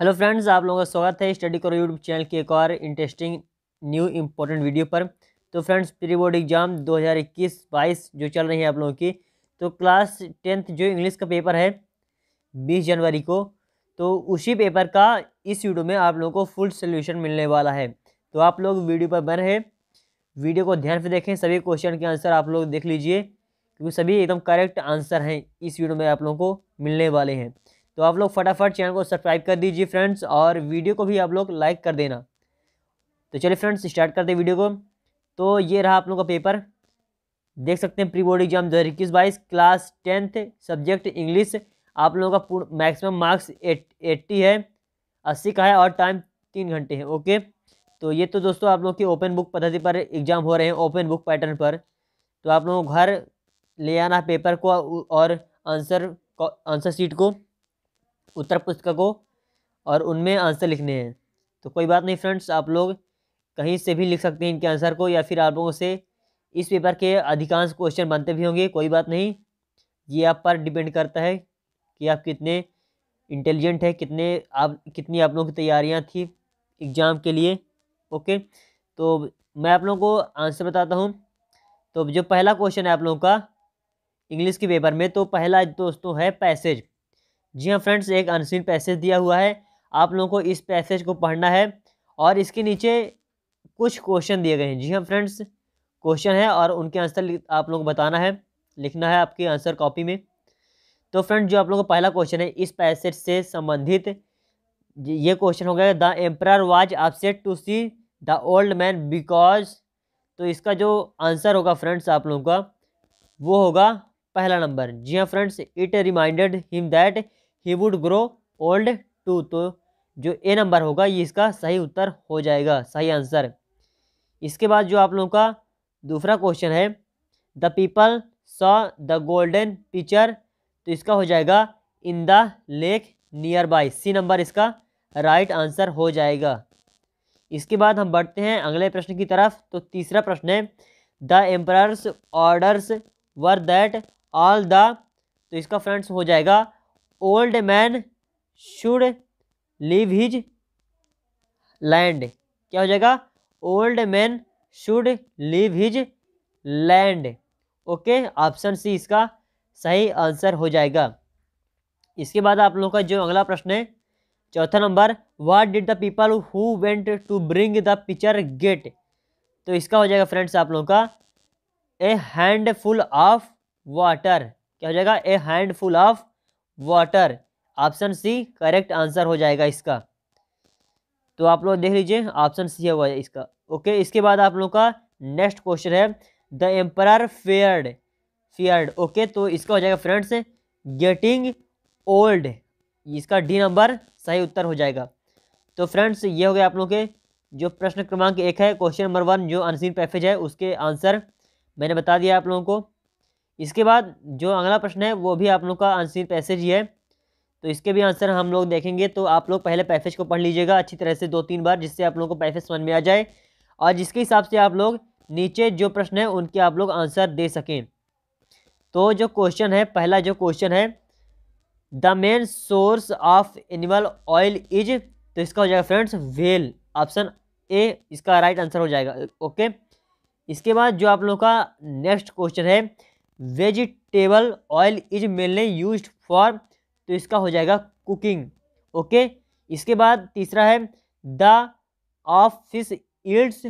hello friends आप लोगों का स्वागत है स्टडी करो यूट्यूब चैनल की एक और इंटरेस्टिंग न्यू इम्पोर्टेंट वीडियो पर तो फ्रेंड्स प्री बोर्ड एग्ज़ाम हज़ार जो चल रही है आप लोगों की तो क्लास टेंथ जो इंग्लिश का पेपर है 20 जनवरी को तो उसी पेपर का इस वीडियो में आप लोगों को फुल सोल्यूशन मिलने वाला है तो आप लोग वीडियो पर बन रहे वीडियो को ध्यान से देखें सभी क्वेश्चन के आंसर आप लोग देख लीजिए क्योंकि सभी एकदम करेक्ट आंसर हैं इस वीडियो में आप लोगों को मिलने वाले हैं तो आप लोग फटाफट चैनल को सब्सक्राइब कर दीजिए फ्रेंड्स और वीडियो को भी आप लोग लाइक कर देना तो चलिए फ्रेंड्स स्टार्ट करते हैं वीडियो को तो ये रहा आप लोगों का पेपर देख सकते हैं प्री बोर्ड एग्जाम दो हज़ार इक्कीस बाईस क्लास टेंथ सब्जेक्ट इंग्लिश आप लोगों का मैक्सिमम मार्क्स एट एट्टी है अस्सी का है और टाइम तीन घंटे है ओके तो ये तो दोस्तों आप लोग की ओपन बुक पद्धति पर एग्जाम हो रहे हैं ओपन बुक पैटर्न पर तो आप लोगों को घर ले आना पेपर को और आंसर आंसर शीट को उत्तर पुस्तकों और उनमें आंसर लिखने हैं तो कोई बात नहीं फ्रेंड्स आप लोग कहीं से भी लिख सकते हैं इनके आंसर को या फिर आप लोगों से इस पेपर के अधिकांश क्वेश्चन बनते भी होंगे कोई बात नहीं ये आप पर डिपेंड करता है कि आप कितने इंटेलिजेंट है कितने आप कितनी आप लोगों की तैयारियाँ थी एग्ज़ाम के लिए ओके तो मैं आप लोगों को आंसर बताता हूँ तो जो पहला क्वेश्चन है आप लोगों का इंग्लिश के पेपर में तो पहला दोस्तों है पैसेज जी हाँ फ्रेंड्स एक अनसीन पैसेज दिया हुआ है आप लोगों को इस पैसेज को पढ़ना है और इसके नीचे कुछ क्वेश्चन दिए गए हैं जी हाँ फ्रेंड्स क्वेश्चन है और उनके आंसर आप लोगों को बताना है लिखना है आपके आंसर कॉपी में तो फ्रेंड्स जो आप लोगों का पहला क्वेश्चन है इस पैसेज से संबंधित ये क्वेश्चन हो गया the emperor was upset to see the old man because तो इसका जो आंसर होगा फ्रेंड्स आप लोगों का वो होगा पहला नंबर जी हाँ friends it reminded him that he would grow old too तो जो ए नंबर होगा ये इसका सही उत्तर हो जाएगा सही आंसर इसके बाद जो आप लोगों का दूसरा क्वेश्चन है the people saw the golden picture तो इसका हो जाएगा in the lake nearby C number इसका राइट आंसर हो जाएगा इसके बाद हम बढ़ते हैं अगले प्रश्न की तरफ तो तीसरा प्रश्न है the emperor's orders were that all the तो इसका फ्रेंड्स हो जाएगा old man should leave his land क्या हो जाएगा old man should leave his land okay option C इसका सही आंसर हो जाएगा इसके बाद आप लोगों का जो अगला प्रश्न है चौथा number what did the people who went to bring the picture get तो इसका हो जाएगा फ्रेंड्स आप लोगों का a handful of water क्या हो जाएगा a handful of water option C correct answer हो जाएगा इसका तो आप लोग देख लीजिए ऑप्शन सी है इसका ओके इसके बाद आप लोग का नेक्स्ट क्वेश्चन है the emperor feared feared okay तो इसका हो जाएगा फ्रेंड्स गेटिंग ओल्ड इसका डी नंबर सही उत्तर हो जाएगा तो फ्रेंड्स ये हो गया आप लोग के जो प्रश्न क्रमांक एक है क्वेश्चन नंबर वन जो अनसीन पैफेज है उसके आंसर मैंने बता दिया आप लोगों को इसके बाद जो अगला प्रश्न है वो भी आप लोग का आंसर पैसेज ही है तो इसके भी आंसर हम लोग देखेंगे तो आप लोग पहले पैसेज को पढ़ लीजिएगा अच्छी तरह से दो तीन बार जिससे आप लोगों को पैसेज समझ में आ जाए और जिसके हिसाब से आप लोग नीचे जो प्रश्न है उनके आप लोग आंसर दे सकें तो जो क्वेश्चन है पहला जो क्वेश्चन है the main source of animal oil is तो इसका हो जाएगा फ्रेंड्स वेल ऑप्शन ए इसका राइट आंसर हो जाएगा ओके इसके बाद जो आप लोग का नेक्स्ट क्वेश्चन है vegetable oil is mainly use for तो इसका हो जाएगा कुकिंग ओके इसके बाद तीसरा है द ऑफ फिश ईल्ड्स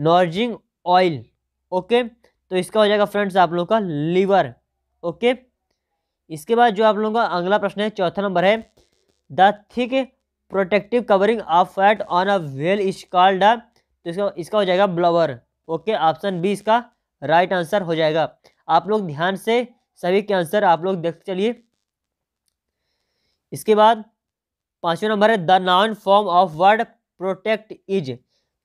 नॉर्जिंग ऑयल ओके तो इसका हो जाएगा फ्रेंड्स आप लोगों का लीवर ओके इसके बाद जो आप लोगों का अगला प्रश्न है चौथा नंबर है the thick protective covering of fat on a whale is called तो इसका इसका हो जाएगा ब्लवर ओके ऑप्शन बी इसका राइट आंसर हो जाएगा आप लोग ध्यान से सभी के आंसर आप लोग देख चलिए इसके बाद पांचवा नंबर है the noun form of word protect is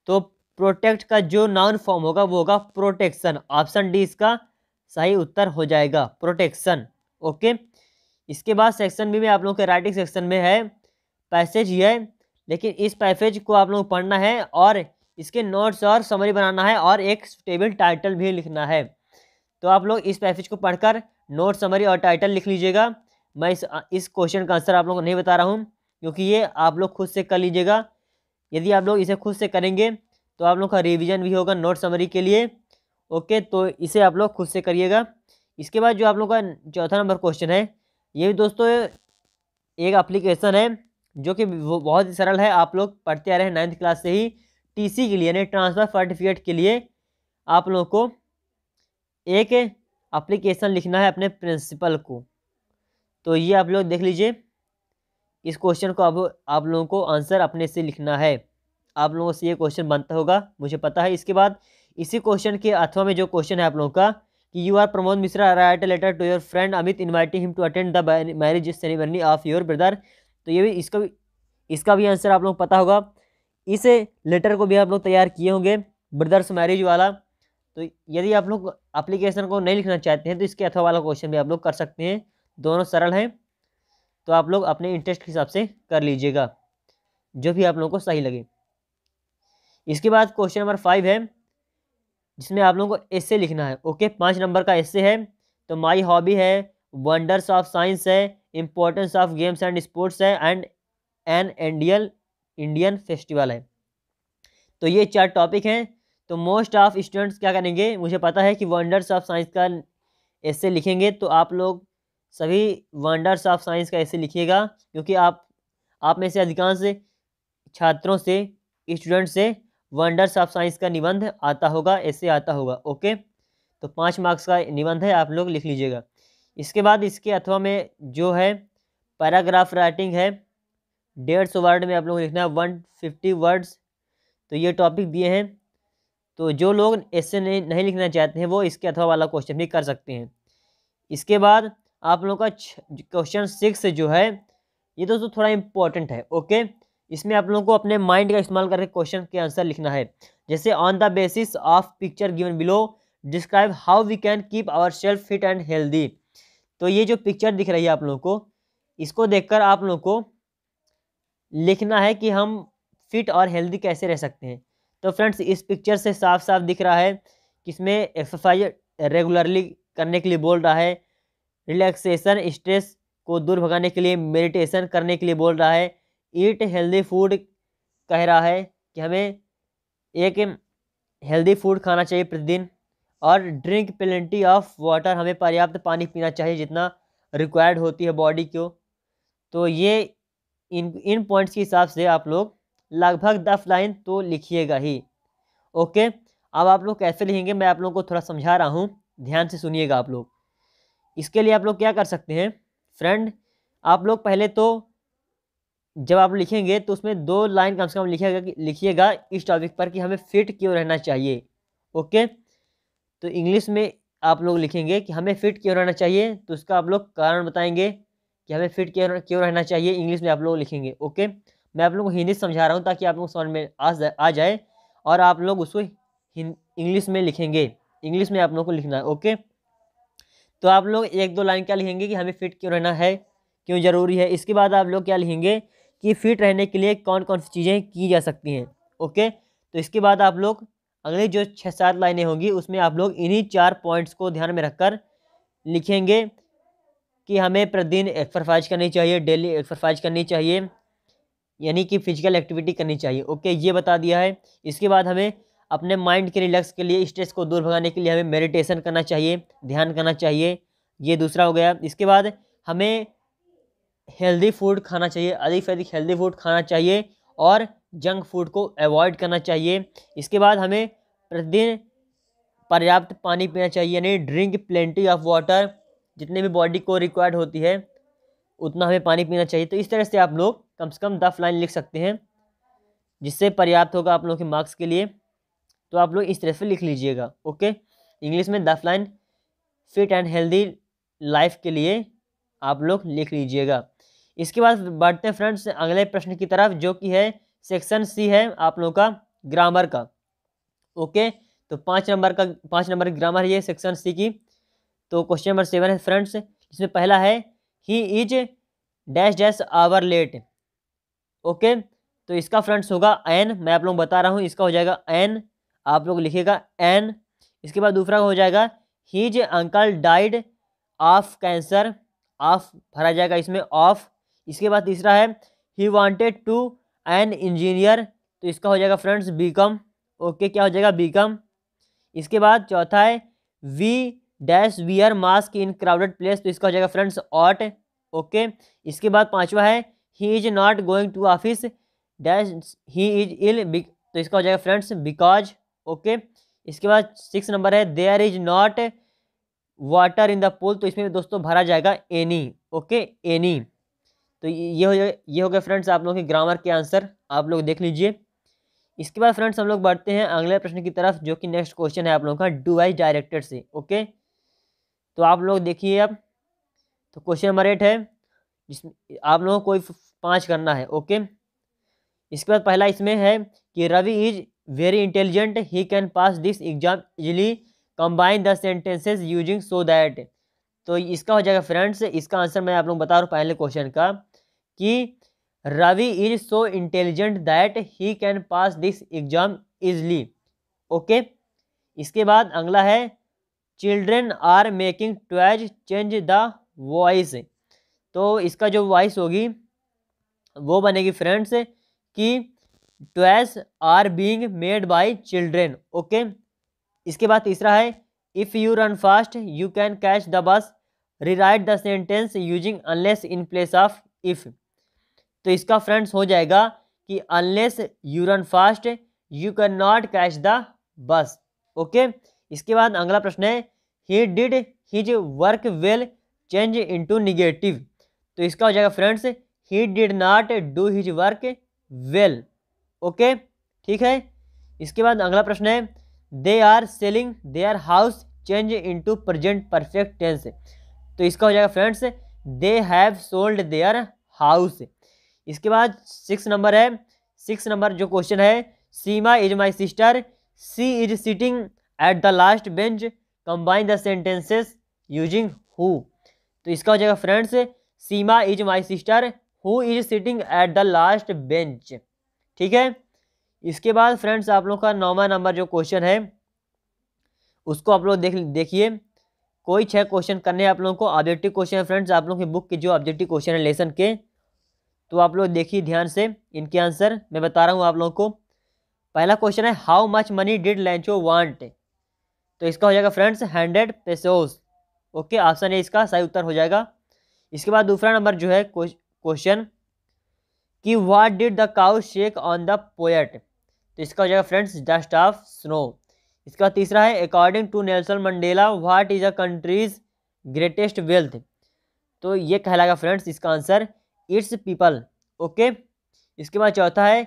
तो प्रोटेक्ट का जो नॉन फॉर्म होगा वो होगा प्रोटेक्शन ऑप्शन डी इसका सही उत्तर हो जाएगा प्रोटेक्शन ओके इसके बाद सेक्शन बी में आप लोग के राइटिंग सेक्शन में है पैसेज ये लेकिन इस पैसेज को आप लोग पढ़ना है और इसके नोट्स और समरी बनाना है और एक टेबल टाइटल भी लिखना है तो आप लोग इस पैसेज को पढ़कर नोट समरी और टाइटल लिख लीजिएगा मैं इस इस क्वेश्चन का आंसर आप लोग को नहीं बता रहा हूँ क्योंकि ये आप लोग खुद से कर लीजिएगा यदि आप लोग इसे खुद से करेंगे तो आप लोग का रिविज़न भी होगा नोट समरी के लिए ओके तो इसे आप लोग खुद से करिएगा इसके बाद जो आप लोग का चौथा नंबर क्वेश्चन है ये भी दोस्तों एक अप्लीकेशन है जो कि बहुत ही सरल है आप लोग पढ़ते आ रहे हैं नाइन्थ क्लास से ही टीसी के लिए यानी ट्रांसफ़र सर्टिफिकेट के लिए आप लोगों को एक अप्लीकेशन लिखना है अपने प्रिंसिपल को तो ये आप लोग देख लीजिए इस क्वेश्चन को आप आप लोगों को आंसर अपने से लिखना है आप लोगों से ये क्वेश्चन बनता होगा मुझे पता है इसके बाद इसी क्वेश्चन के अथवा में जो क्वेश्चन है आप लोगों का कि you are Pramod Mishra write letter to your friend Amit inviting him to attend the marriage ceremony of your brother तो ये भी इसका भी इसका भी आंसर आप लोगों को पता होगा इस लेटर को भी आप लोग तैयार किए होंगे ब्रदर्स मैरिज वाला तो यदि आप लोग अप्लीकेशन को नहीं लिखना चाहते हैं तो इसके अथवा वाला क्वेश्चन भी आप लोग कर सकते हैं दोनों सरल हैं तो आप लोग अपने इंटरेस्ट के हिसाब से कर लीजिएगा जो भी आप लोगों को सही लगे इसके बाद क्वेश्चन नंबर फाइव है जिसमें आप लोगों को एस लिखना है ओके पाँच नंबर का एस है तो माई हॉबी है वंडर्स ऑफ साइंस है importance of games and sports है and an ideal Indian festival है तो ये चार टॉपिक हैं तो मोस्ट ऑफ स्टूडेंट्स क्या करेंगे मुझे पता है कि वंडर्स ऑफ साइंस का ऐसे लिखेंगे तो आप लोग सभी वंडर्स ऑफ साइंस का ऐसे लिखिएगा क्योंकि आप आप में से अधिकांश छात्रों से स्टूडेंट से वंडर्स ऑफ साइंस का निबंध आता होगा ऐसे आता होगा ओके तो पाँच मार्क्स का निबंध है आप लोग लिख लीजिएगा इसके बाद इसके अथवा में जो है पैराग्राफ राइटिंग है डेढ़ सौ वर्ड में आप लोगों को लिखना है वन फिफ्टी वर्ड्स तो ये टॉपिक दिए हैं तो जो लोग ऐसे नहीं, नहीं लिखना चाहते हैं वो इसके अथवा वाला क्वेश्चन भी कर सकते हैं इसके बाद आप लोगों का क्वेश्चन सिक्स जो है ये दोस्तों थोड़ा इम्पोर्टेंट है ओके इसमें आप लोगों को अपने माइंड का इस्तेमाल करके क्वेश्चन के आंसर लिखना है जैसे on the basis of picture given below describe how we can keep our self fit and healthy तो ये जो पिक्चर दिख रही है आप लोगों को इसको देखकर आप लोगों को लिखना है कि हम फिट और हेल्दी कैसे रह सकते हैं तो फ्रेंड्स इस पिक्चर से साफ साफ दिख रहा है कि इसमें एक्सरसाइज रेगुलरली करने के लिए बोल रहा है रिलैक्सेशन स्ट्रेस को दूर भगाने के लिए मेडिटेशन करने के लिए बोल रहा है ईट हेल्दी फूड कह रहा है कि हमें एक हेल्दी फूड खाना चाहिए प्रतिदिन और ड्रिंक प्लेंटी ऑफ वाटर हमें पर्याप्त पानी पीना चाहिए जितना रिक्वायर्ड होती है बॉडी को तो ये इन इन पॉइंट्स के हिसाब से आप लोग लगभग दस लाइन तो लिखिएगा ही ओके अब आप लोग कैसे लिखेंगे मैं आप लोगों को थोड़ा समझा रहा हूँ ध्यान से सुनिएगा आप लोग इसके लिए आप लोग क्या कर सकते हैं फ्रेंड आप लोग पहले तो जब आप लिखेंगे तो उसमें दो लाइन कम से कम लिखिएगा लिखिएगा इस टॉपिक पर कि हमें फिट क्यों रहना चाहिए ओके तो इंग्लिश में आप लोग लिखेंगे कि हमें फिट क्यों रहना चाहिए तो उसका आप लोग कारण बताएंगे कि हमें फिट क्यों रहना चाहिए इंग्लिश में आप लोग लिखेंगे ओके मैं आप लोग को हिंदी समझा रहा हूँ ताकि आप लोग समझ में आ आ जाए और आप लोग उसको इंग्लिश में लिखेंगे इंग्लिश में आप लोग को लिखना है ओके तो आप लोग एक दो लाइन क्या लिखेंगे कि हमें फिट क्यों रहना है क्यों ज़रूरी है इसके बाद आप लोग क्या लिखेंगे कि फिट रहने के लिए कौन कौन सी चीज़ें की जा सकती हैं ओके तो इसके बाद आप लोग अगले जो छः सात लाइनें होंगी उसमें आप लोग इन्हीं चार पॉइंट्स को ध्यान में रखकर लिखेंगे कि हमें प्रतिदिन एक्सरसाइज करनी चाहिए डेली एक्सरसाइज करनी चाहिए यानी कि फिजिकल एक्टिविटी करनी चाहिए ओके ये बता दिया है इसके बाद हमें अपने माइंड के रिलैक्स के लिए स्ट्रेस को दूर भगाने के लिए हमें मेडिटेशन करना चाहिए ध्यान करना चाहिए ये दूसरा हो गया इसके बाद हमें हेल्दी फूड खाना चाहिए अधिक से अधिक हेल्दी फूड खाना चाहिए और जंक फूड को अवॉइड करना चाहिए इसके बाद हमें प्रतिदिन पर्याप्त पानी पीना चाहिए यानी ड्रिंक प्लेंटी ऑफ वाटर जितने भी बॉडी को रिक्वायर्ड होती है उतना हमें पानी पीना चाहिए तो इस तरह से आप लोग कम से कम दस लाइन लिख सकते हैं जिससे पर्याप्त होगा आप लोगों के मार्क्स के लिए तो आप लोग इस तरह से लिख लीजिएगा ओके इंग्लिश में दस line fit and healthy life के लिए आप लोग लिख लीजिएगा इसके बाद बढ़ते हैं फ्रेंड्स अगले प्रश्न की तरफ जो कि है सेक्शन सी है आप लोगों का ग्रामर का ओके तो पाँच नंबर का पाँच नंबर ग्रामर ये सेक्शन सी की तो क्वेश्चन नंबर सेवन है फ्रेंड्स इसमें पहला है he is dash dash hour late okay तो इसका फ्रेंड्स होगा एन मैं आप लोग बता रहा हूँ इसका हो जाएगा एन आप लोग लिखेगा एन इसके बाद दूसरा हो जाएगा his uncle died of cancer of भरा जाएगा इसमें ऑफ इसके बाद तीसरा है he wanted to an engineer तो इसका हो जाएगा फ्रेंड्स कॉम ओके क्या हो जाएगा कॉम इसके बाद चौथा है we dash wear mask in crowded place तो इसका हो जाएगा फ्रेंड्स ऑट ओके इसके बाद पांचवा है he is not going to office dash he is ill तो इसका हो जाएगा फ्रेंड्स बिकॉज ओके इसके बाद सिक्स नंबर है there is not water in the pool तो इसमें दोस्तों भरा जाएगा एनी ओके एनी तो ये हो जाएगा ये हो गया फ्रेंड्स आप लोगों के ग्रामर के आंसर आप लोग देख लीजिए इसके बाद फ्रेंड्स हम लोग बढ़ते हैं अगले प्रश्न की तरफ जो कि नेक्स्ट क्वेश्चन है आप लोगों का डू वाइज डायरेक्टेड से ओके तो आप लोग देखिए अब तो क्वेश्चन नंबर एट है जिसमें आप लोगों को कोई पाँच करना है ओके इसके बाद पहला इसमें है कि Ravi is very intelligent he can pass this exam easily combine the sentences using so that तो इसका हो जाएगा फ्रेंड्स इसका आंसर मैं आप लोग बता रहा हूँ पहले क्वेश्चन का कि Ravi is so intelligent that he can pass this exam easily okay इसके बाद अगला है children are making toys change the voice तो इसका जो वॉइस होगी वो बनेगी फ्रेंड्स कि toys are being made by children okay इसके बाद तीसरा है if you run fast you can catch the bus rewrite the sentence using unless in place of if तो इसका फ्रेंड्स हो जाएगा कि unless you run fast you can not catch the bus okay इसके बाद अगला प्रश्न है he did his work well change into negative तो इसका हो जाएगा friends he did not do his work well okay ठीक है इसके बाद अगला प्रश्न है they are selling their house change into present perfect tense तो इसका हो जाएगा friends they have sold their house इसके बाद सिक्स नंबर है सिक्स नंबर जो क्वेश्चन है Seema is my sister she is sitting at the last bench combine the sentences using who तो इसका हो जाएगा friends Seema is my sister who is sitting at the last bench ठीक है इसके बाद फ्रेंड्स आप लोग का नौवा नंबर जो क्वेश्चन है उसको आप लोग देख देखिए कोई छः क्वेश्चन करने आप लोगों को ऑब्जेक्टिव क्वेश्चन है फ्रेंड्स आप लोगों की बुक के जो ऑब्जेक्टिव क्वेश्चन है लेसन के तो आप लोग देखिए ध्यान से इनके आंसर मैं बता रहा हूँ आप लोगों को पहला क्वेश्चन है how much money did Lencho want तो इसका हो जाएगा friends hundred pesos okay option A इसका सही उत्तर हो जाएगा इसके बाद दूसरा नंबर जो है क्वेश्चन कि what did the crow shake on the poet तो इसका हो जाएगा फ्रेंड्स डस्ट ऑफ स्नो इसका तीसरा है according to Nelson Mandela what is a country's greatest wealth तो ये कहलाएगा फ्रेंड्स इसका आंसर इट्स पीपल ओके इसके बाद चौथा है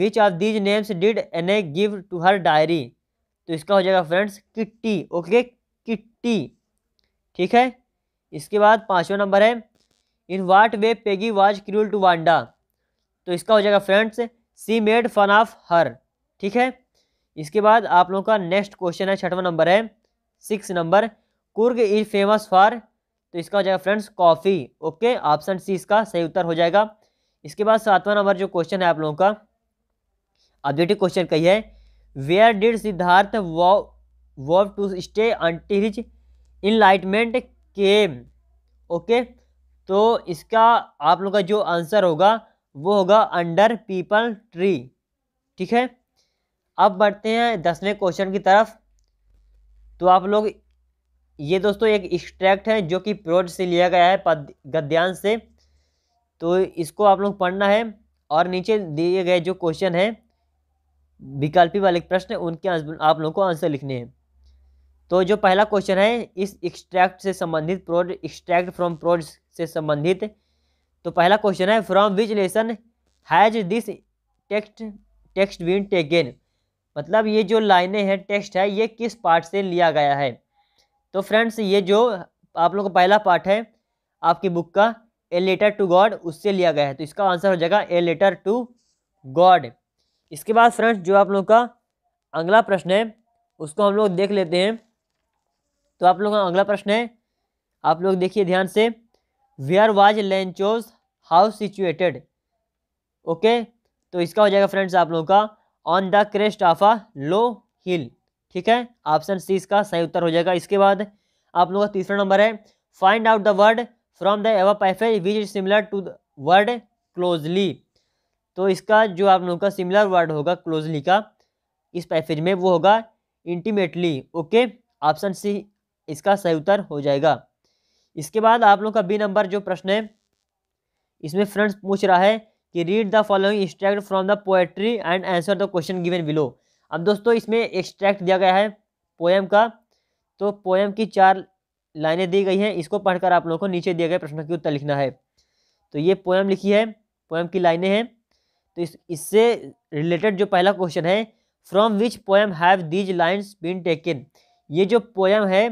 which of these names did Anne give to her diary तो इसका हो जाएगा फ्रेंड्स किट्टी ओके किट्टी ठीक है इसके बाद पाँचवा नंबर है in what way Peggy was cruel to Wanda तो इसका हो जाएगा friends she made fun of her ठीक है इसके बाद आप लोगों का नेक्स्ट क्वेश्चन है छठवा नंबर है six number Coorg is famous for तो इसका हो जाएगा friends coffee okay option C इसका सही उत्तर हो जाएगा इसके बाद सातवां नंबर जो क्वेश्चन है आप लोगों का ऑब्जेक्टिव क्वेश्चन कही है वेयर डिड सिद्धार्थ वो vow to stay until enlightenment came okay तो इसका आप लोग का जो आंसर होगा वो होगा अंडर पीपल ट्री ठीक है अब बढ़ते हैं दसवें क्वेश्चन की तरफ तो आप लोग ये दोस्तों एक एक्सट्रैक्ट है जो कि प्रोज से लिया गया है पद गद्यांश से तो इसको आप लोग पढ़ना है और नीचे दिए गए जो क्वेश्चन हैं विकल्पी वाले प्रश्न उनके आप लोगों को आंसर लिखने हैं तो जो पहला क्वेश्चन है इस एक्सट्रैक्ट से संबंधित प्रोड एक्सट्रैक्ट फ्रॉम प्रोड से संबंधित तो पहला क्वेश्चन है from which lesson has this text text been taken मतलब ये जो लाइनें हैं टेक्स्ट है ये किस पार्ट से लिया गया है तो फ्रेंड्स ये जो आप लोग का पहला पार्ट है आपकी बुक का ए लेटर टू गॉड उससे लिया गया है तो इसका आंसर हो जाएगा ए लेटर टू गॉड इसके बाद फ्रेंड्स जो आप लोग का अगला प्रश्न है उसको हम लोग देख लेते हैं तो आप लोग का अगला प्रश्न है आप लोग देखिए ध्यान से where was Lencho's house situated okay तो इसका हो जाएगा फ्रेंड्स आप लोगों का on the crest of a low hill ठीक है ऑप्शन सी इसका सही उत्तर हो जाएगा इसके बाद आप लोगों का तीसरा नंबर है find out the word from the above passage which is similar to the word closely तो इसका जो आप लोगों का सिमिलर वर्ड होगा क्लोजली का इस पैसेज में वो होगा इंटीमेटली ओके ऑप्शन सी इसका सही उत्तर हो जाएगा इसके बाद आप लोग का बी नंबर जो प्रश्न है इसमें फ्रेंड्स पूछ रहा है कि read the following extract from the poetry and answer the question given below अब दोस्तों इसमें एक्सट्रैक्ट दिया गया है पोएम का तो पोएम की चार लाइनें दी गई हैं इसको पढ़कर आप लोगों को नीचे दिए गए प्रश्न के उत्तर लिखना है तो ये पोएम लिखी है पोएम की लाइनें हैं तो इस इससे रिलेटेड जो पहला क्वेश्चन है from which poem have these lines been taken ये जो पोएम है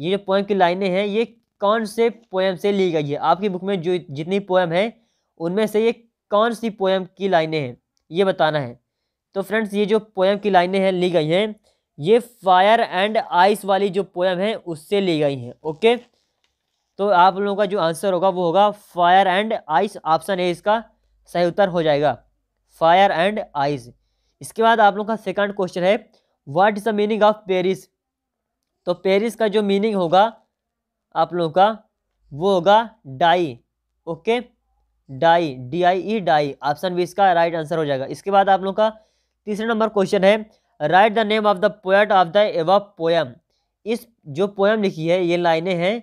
ये जो पोएम की लाइनें हैं ये कौन से पोएम से ली गई है आपकी बुक में जो जितनी पोएम है उनमें से ये कौन सी पोएम की लाइनें हैं ये बताना है तो फ्रेंड्स ये जो पोएम की लाइनें हैं ली गई हैं ये फायर एंड आइस वाली जो पोएम है उससे ली गई हैं ओके तो आप लोगों का जो आंसर होगा वो होगा फायर एंड आइस ऑप्शन है इसका सही उत्तर हो जाएगा फायर एंड आइज इसके बाद आप लोग का सेकंड क्वेश्चन है what is the meaning of perish तो पेरिस का जो मीनिंग होगा आप लोगों का वो होगा die okay die D I E die option B इसका राइट आंसर हो जाएगा इसके बाद आप लोग का तीसरे नंबर क्वेश्चन है write the name of the poet of the above poem इस जो पोएम लिखी है ये लाइनें हैं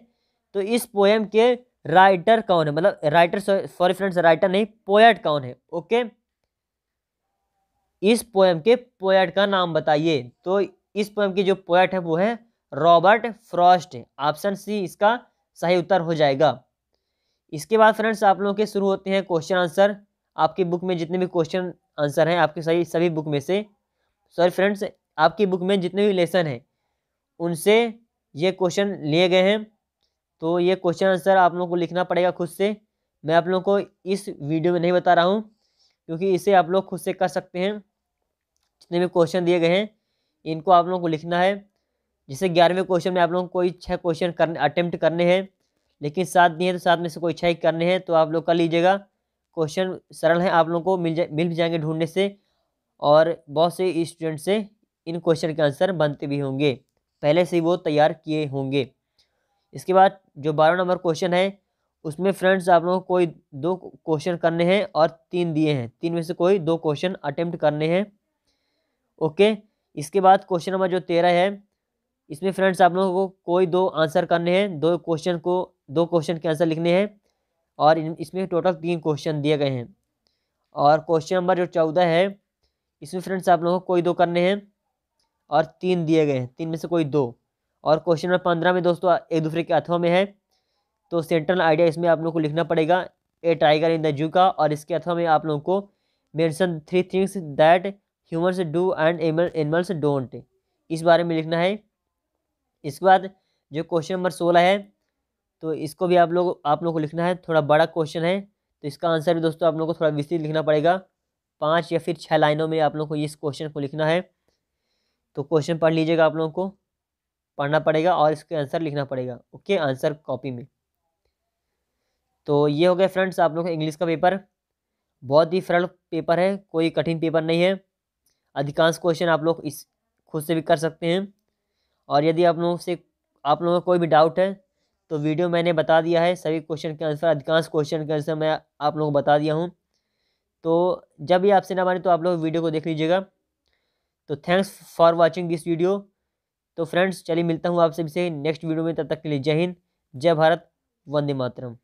तो इस पोएम के राइटर कौन है मतलब राइटर सॉरी फ्रेंड्स राइटर नहीं पोएट कौन है ओके इस पोएम के पोएट का नाम बताइए तो इस पोएम के जो पोएट है वो है रॉबर्ट फ्रॉस्ट ऑप्शन सी इसका सही उत्तर हो जाएगा इसके बाद फ्रेंड्स आप लोगों के शुरू होते हैं क्वेश्चन आंसर आपकी बुक में जितने भी क्वेश्चन आंसर हैं आपके सही सभी बुक में से सॉरी फ्रेंड्स आपकी बुक में जितने भी लेसन हैं उनसे ये क्वेश्चन लिए गए हैं तो ये क्वेश्चन आंसर आप लोगों को लिखना पड़ेगा खुद से मैं आप लोगों को इस वीडियो में नहीं बता रहा हूँ क्योंकि इसे आप लोग खुद से कर सकते हैं जितने भी क्वेश्चन दिए गए हैं इनको आप लोगों को लिखना है जैसे ग्यारहवें क्वेश्चन में आप लोगों को कोई छः क्वेश्चन करने अटैम्प्ट करने हैं लेकिन साथ दिए हैं तो साथ में से कोई छः ही करने हैं तो आप लोग कर लीजिएगा क्वेश्चन सरल हैं आप लोगों को मिल जा मिल भी जाएंगे ढूंढने से और बहुत से स्टूडेंट से इन क्वेश्चन के आंसर बनते भी होंगे पहले से ही वो तैयार किए होंगे इसके बाद जो बारह नंबर क्वेश्चन है उसमें फ्रेंड्स आप लोगों को कोई दो क्वेश्चन करने हैं और तीन दिए हैं तीन में से कोई दो क्वेश्चन अटेम्प्ट करने हैं ओके इसके बाद क्वेश्चन नंबर जो तेरह है इसमें फ्रेंड्स आप लोगों को कोई दो आंसर करने हैं दो क्वेश्चन को दो क्वेश्चन के आंसर लिखने हैं और इसमें टोटल तीन क्वेश्चन दिए गए हैं और क्वेश्चन नंबर जो चौदह है इसमें फ्रेंड्स आप लोगों को कोई दो करने हैं और तीन दिए गए हैं तीन में से कोई दो और क्वेश्चन नंबर पंद्रह में दोस्तों एक दूसरे के अथवा में है तो सेंट्रल आइडिया इसमें आप लोगों को लिखना पड़ेगा ए टाइगर इन द जू का और इसके अथवा में आप लोगों को mention three things that humans do and animals don't इस बारे में लिखना है इसके बाद जो क्वेश्चन नंबर सोलह है तो इसको भी आप लोग आप लोगों को लिखना है थोड़ा बड़ा क्वेश्चन है तो इसका आंसर भी दोस्तों आप लोग को थोड़ा विस्तृत लिखना पड़ेगा पाँच या फिर छः लाइनों में आप लोग को इस क्वेश्चन को लिखना है तो क्वेश्चन पढ़ लीजिएगा आप लोगों को पढ़ना पड़ेगा और इसके आंसर लिखना पड़ेगा ओके आंसर कॉपी में तो ये हो गया फ्रेंड्स आप लोग इंग्लिश का पेपर बहुत ही सरल पेपर है कोई कठिन पेपर नहीं है अधिकांश क्वेश्चन आप लोग इस खुद से भी कर सकते हैं और यदि आप लोगों से आप लोगों का कोई भी डाउट है तो वीडियो मैंने बता दिया है सभी क्वेश्चन के आंसर अधिकांश क्वेश्चन के आंसर मैं आप लोगों को बता दिया हूँ तो जब भी आपसे ना माने तो आप लोग वीडियो को देख लीजिएगा तो thanks for watching this video तो फ्रेंड्स चलिए मिलता हूँ आप नेक्स्ट वीडियो में तब तक के लिए जय हिंद जय भारत वंदे मातरम